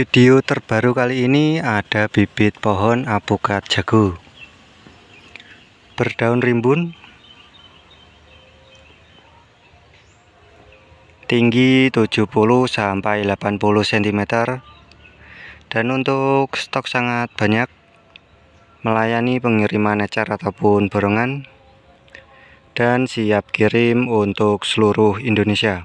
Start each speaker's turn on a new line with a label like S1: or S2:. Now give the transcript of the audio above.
S1: video terbaru kali ini ada bibit pohon apukat jago berdaun rimbun tinggi 70 sampai 80 cm dan untuk stok sangat banyak melayani pengiriman ecer ataupun borongan dan siap kirim untuk seluruh Indonesia